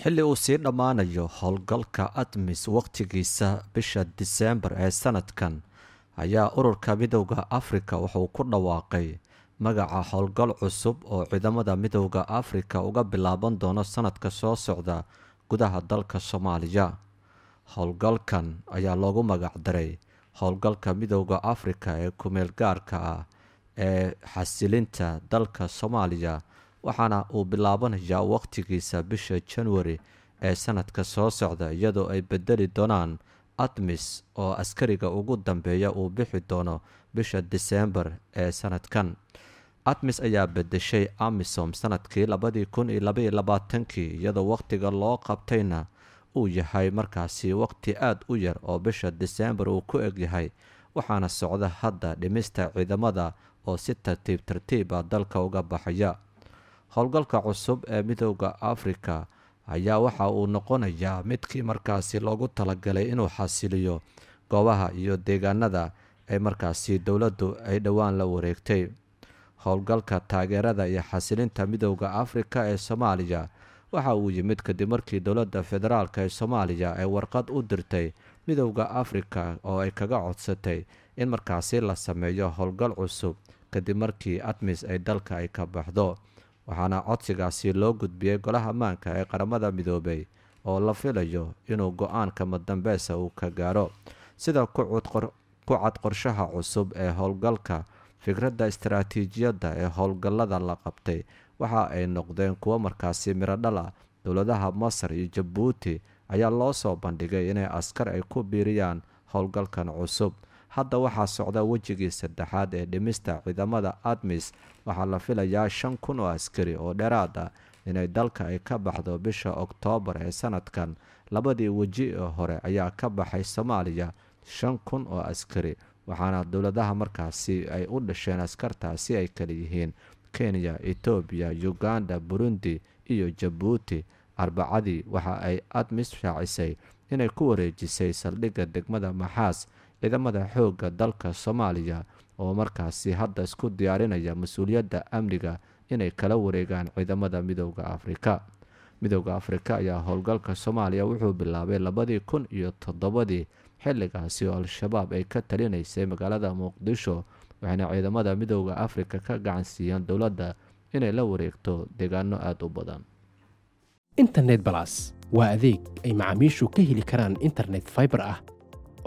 xilli uu sii dhammaanayo howlgalka admis wakhtigiisa bisha diseembar ee sanadkan ayaa ururka midowda afrika wuxuu ku dhawaaqay magaca howlgal cusub oo ciidamada midowda afrika uga bilaaban doono sanadka soo socda gudaha dalka soomaaliya howlgalkan ayaa loogu magacdaray howlgalka midowda afrika ee kumeel gaarka ah ee xasilinta dalka soomaaliya waxaana uu bilaabanayaa wakhtigiisa bisha januari ee sanadka soo socda iyadoo ay bedeli doonaan admis oo askariga ugu dambeeya uu bixi doono bisha deseembar ee sanadkan admis ayaa bedeshay amisom sanadkii labadii kun iyo labaiyo labaatankii iyadoo wakhtiga loo qabtayna uu yahay markaasi wakhti aada u yar oo bisha deseembar uu ku egyahay waxaana socda hadda dhimista ciidamada oo si tartiib tartiiba ah dalka uga baxaya howlgalka cusub ee midooda afrika ayaa waxa uu noqonayaa midkii markaasi loogu talagalay inuu xasiliyo goobaha iyo deegaanada ay markaasi dowladdu ay dhowaan la wareegtay howlgalka taageerada iyo xasilinta midooda afrika ee soomaaliya waxa uu yimid kadib markii dowladda federaalk ee soomaaliya ay warqad u dirtay midooda afrika oo ay kaga codsatay in markaasi la sameeyo howlgal cusub kadib markii admis ay dalka ay ka baxdo waxaana codsigaasi loo gudbiyey golaha maanka ee qaramada midoobey oo la filayo inuu go-aanka madambeysa uu ka gaaro sida ku cad qorshaha cusub ee howlgalka fikradda istaraatiijiyadda ee howlgallada la qabtay waxa ay noqdeen kuwo markaasi miradhala dowladaha masar iyo jabuuti ayaa loo soo bandhigay inay askar ay ku biiriyaan howlgalkan cusub hadda waxaa socda wejigii saddexaad ee dhimista ciidamada admis waxaa la filayaa shan kun oo askari oo dheeraad ah inay dalka ay ka baxdo bisha oktoobar ee sanadkan labadii weji ee hore ayaa ka baxay soomaaliya shan kun oo askari waxaana dowladaha markaasi ay u dhasheen askartaasi ay kala yihiin kenya etoobiya uganda burundi iyo jabuuti arbacadii waxa ay admis shaacisay inay ku wareejisay saldhigga degmada maxaas ciidamada xoogga dalka soomaaliya oo markaasi hadda isku diyaarinaya mas-uuliyadda amniga inay kala wareegaan ciidamada midooda afrika midooda afrika ayaa howlgalka soomaaliya wuxuu bilaabay labadii kun iyo toddobadii xilligaasi oo al-shabaab ay ka talinaysay magaalada muqdisho waxayna ciidamada midooda afrika ka gacansiiyeen dowladda inay la wareegto deegaano aada u badan internet balas waa adeeg ay macaamiishu ka heli karaan internet faibar ah